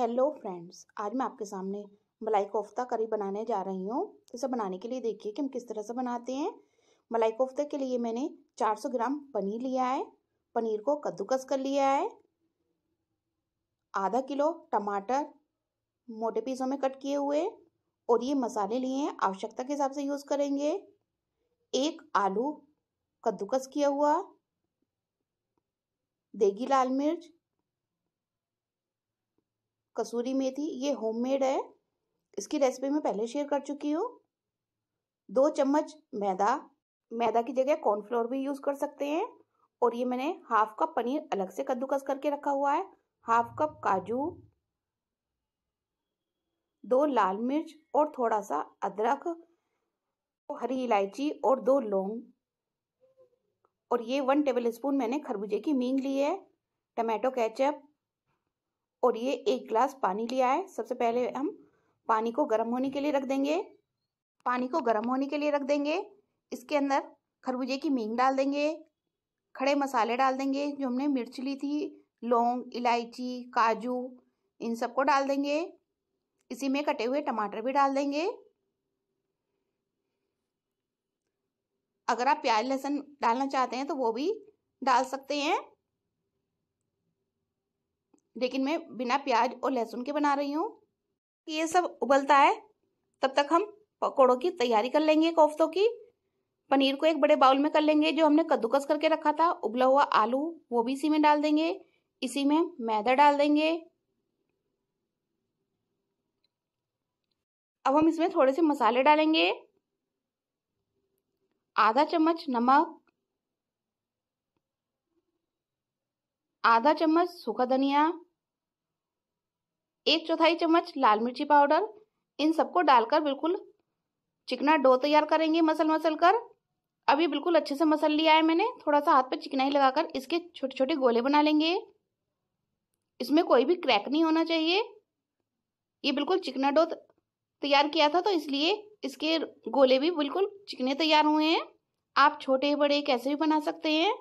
hello friends आज मैं आपके सामने मलाई कोफ्ता करी बनाने जा रही हूँ इसे बनाने के लिए देखिए कि हम किस तरह से बनाते हैं मलाई कोफ्ते के लिए मैंने 400 ग्राम पनीर लिया है पनीर को कद्दूकस कर लिया है आधा किलो टमाटर मोटे पीसों में कट किए हुए और ये मसाले लिए हैं आवश्यकता के हिसाब से यूज़ करेंगे एक आलू कद्दूकस किया हुआ देगी लाल मिर्च कसूरी मेथी ये होममेड है इसकी रेसिपी मैं पहले शेयर कर चुकी हूँ दो चम्मच मैदा मैदा की जगह कॉर्नफ्लोर भी यूज़ कर सकते हैं और ये मैंने हाफ कप पनीर अलग से कद्दूकस करके रखा हुआ है हाफ कप काजू दो लाल मिर्च और थोड़ा सा अदरक हरी इलायची और दो लौंग और ये वन टेबल स्पून मैंने खरबूजे की मींग ली है टमाटो केचप और ये एक गिलास पानी लिया है सबसे पहले हम पानी को गर्म होने के लिए रख देंगे पानी को गर्म होने के लिए रख देंगे इसके अंदर खरबूजे की मींग डाल देंगे खड़े मसाले डाल देंगे जो हमने मिर्च ली थी लौंग इलायची काजू इन सबको डाल देंगे इसी में कटे हुए टमाटर भी डाल देंगे अगर आप प्याज लहसुन डालना चाहते हैं तो वो भी डाल सकते हैं लेकिन मैं बिना प्याज और लहसुन के बना रही हूँ ये सब उबलता है तब तक हम पकौड़ों की तैयारी कर लेंगे कोफ्तों की पनीर को एक बड़े बाउल में कर लेंगे जो हमने कद्दूकस करके रखा था उबला हुआ आलू वो भी इसी में डाल देंगे इसी में मैदा डाल देंगे अब हम इसमें थोड़े से मसाले डालेंगे आधा चम्मच नमक आधा चम्मच सूखा धनिया एक चौथाई चम्मच लाल मिर्ची पाउडर इन सबको डालकर बिल्कुल चिकना डो तैयार करेंगे मसल मसल कर अभी बिल्कुल अच्छे से मसल लिया है मैंने थोड़ा सा हाथ पे चिकनाई लगाकर इसके छोटे छोटे गोले बना लेंगे इसमें कोई भी क्रैक नहीं होना चाहिए ये बिल्कुल चिकना डो तैयार किया था तो इसलिए इसके गोले भी बिल्कुल चिकने तैयार हुए हैं आप छोटे बड़े कैसे भी बना सकते हैं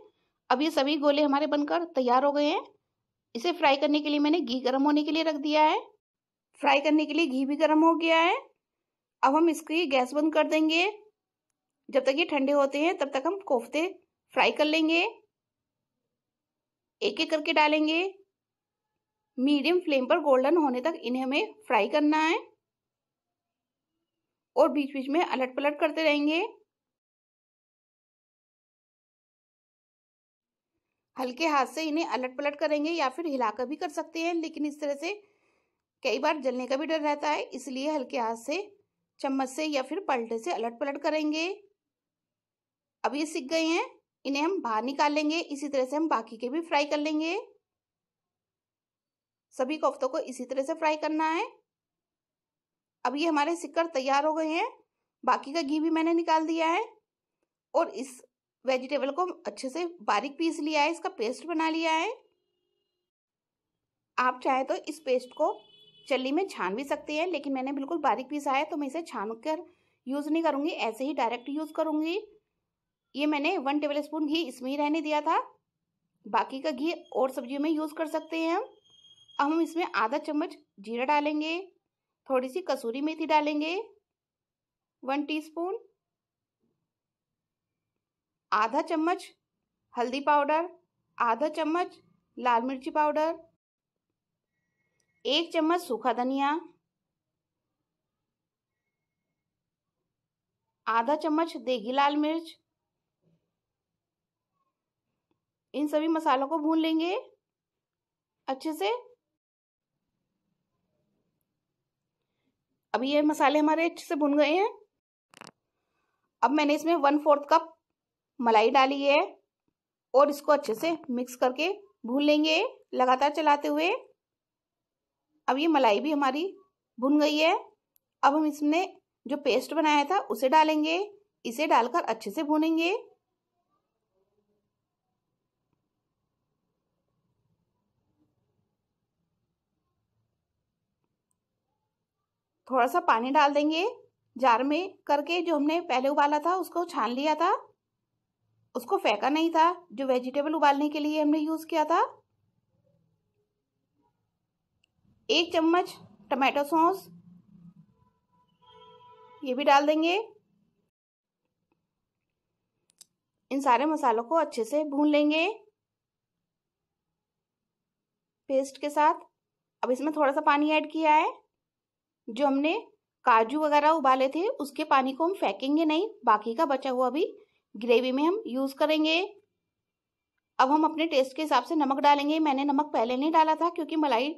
अब ये सभी गोले हमारे बनकर तैयार हो गए हैं इसे फ्राई करने के लिए मैंने घी गर्म होने के लिए रख दिया है फ्राई करने के लिए घी भी गर्म हो गया है अब हम इसकी गैस बंद कर देंगे जब तक ये ठंडे होते हैं तब तक हम कोफ्ते फ्राई कर लेंगे एक एक करके डालेंगे मीडियम फ्लेम पर गोल्डन होने तक इन्हें हमें फ्राई करना है और बीच बीच में अलट पलट करते रहेंगे हल्के हाथ से इन्हें अलट पलट करेंगे या फिर हिलाकर भी कर सकते हैं लेकिन इस तरह से कई बार जलने का भी डर रहता है इसलिए हल्के हाथ से चम्मच से या फिर पलटे से अलट पलट करेंगे अब ये सीख गए हैं इन्हें हम बाहर निकाल लेंगे इसी तरह से हम बाकी के भी फ्राई कर लेंगे सभी कोफ्तों को इसी तरह से फ्राई करना है अब ये हमारे सिक्कर तैयार हो गए हैं बाकी का घी भी मैंने निकाल दिया है और इस वेजिटेबल को अच्छे से बारीक पीस लिया है इसका पेस्ट बना लिया है आप चाहे तो इस पेस्ट को चली में छान भी सकते हैं लेकिन मैंने बिल्कुल बारीक पीसा है तो मैं इसे छान कर यूज़ नहीं करूँगी ऐसे ही डायरेक्ट यूज़ करूँगी ये मैंने वन टेबल स्पून घी इसमें ही रहने दिया था बाकी का घी और सब्जियों में यूज़ कर सकते हैं हम अब हम इसमें आधा चम्मच जीरा डालेंगे थोड़ी सी कसूरी मेथी डालेंगे वन टी आधा चम्मच हल्दी पाउडर आधा चम्मच लाल मिर्ची पाउडर एक चम्मच सूखा धनिया आधा चम्मच देगी लाल मिर्च इन सभी मसालों को भून लेंगे अच्छे से अभी ये मसाले हमारे अच्छे से भुन गए हैं अब मैंने इसमें वन फोर्थ कप मलाई डाली है और इसको अच्छे से मिक्स करके भून लेंगे लगातार चलाते हुए अब ये मलाई भी हमारी भुन गई है अब हम इसमें जो पेस्ट बनाया था उसे डालेंगे इसे डालकर अच्छे से भूनेंगे थोड़ा सा पानी डाल देंगे जार में करके जो हमने पहले उबाला था उसको छान लिया था उसको फेंका नहीं था जो वेजिटेबल उबालने के लिए हमने यूज़ किया था एक चम्मच टमाटो सॉस ये भी डाल देंगे इन सारे मसालों को अच्छे से भून लेंगे पेस्ट के साथ अब इसमें थोड़ा सा पानी ऐड किया है जो हमने काजू वगैरह उबाले थे उसके पानी को हम फेंकेंगे नहीं बाकी का बचा हुआ भी ग्रेवी में हम यूज़ करेंगे अब हम अपने टेस्ट के हिसाब से नमक डालेंगे मैंने नमक पहले नहीं डाला था क्योंकि मलाई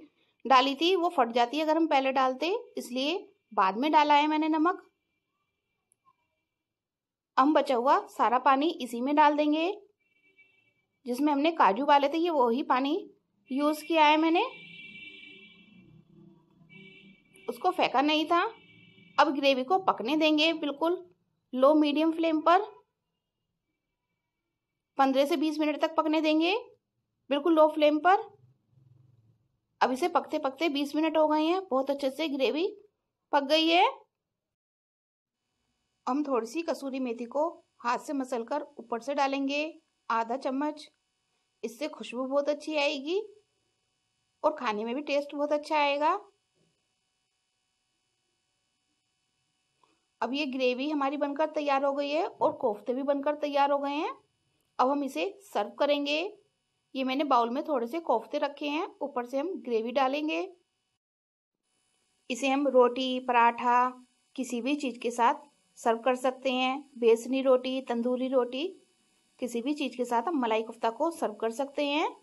डाली थी वो फट जाती है अगर हम पहले डालते इसलिए बाद में डाला है मैंने नमक हम बचा हुआ सारा पानी इसी में डाल देंगे जिसमें हमने काजू डाले थे ये वही पानी यूज़ किया है मैंने उसको फेंका नहीं था अब ग्रेवी को पकने देंगे बिल्कुल लो मीडियम फ्लेम पर पंद्रह से बीस मिनट तक पकने देंगे बिल्कुल लो फ्लेम पर अब इसे पकते पकते बीस मिनट हो गए हैं बहुत अच्छे से ग्रेवी पक गई है हम थोड़ी सी कसूरी मेथी को हाथ से मसल कर ऊपर से डालेंगे आधा चम्मच इससे खुशबू बहुत अच्छी आएगी और खाने में भी टेस्ट बहुत अच्छा आएगा अब ये ग्रेवी हमारी बनकर तैयार हो गई है और कोफ्ते भी बनकर तैयार हो गए हैं अब हम इसे सर्व करेंगे ये मैंने बाउल में थोड़े से कोफ्ते रखे हैं ऊपर से हम ग्रेवी डालेंगे इसे हम रोटी पराठा किसी भी चीज़ के साथ सर्व कर सकते हैं बेसनी रोटी तंदूरी रोटी किसी भी चीज़ के साथ हम मलाई कोफ्ता को सर्व कर सकते हैं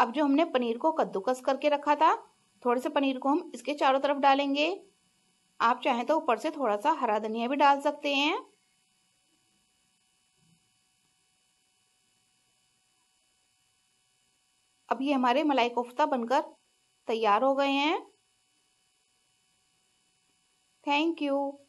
अब जो हमने पनीर को कद्दूकस करके रखा था थोड़े से पनीर को हम इसके चारों तरफ डालेंगे आप चाहें तो ऊपर से थोड़ा सा हरा धनिया भी डाल सकते हैं अब ये हमारे मलाई कोफ्ता बनकर तैयार हो गए हैं थैंक यू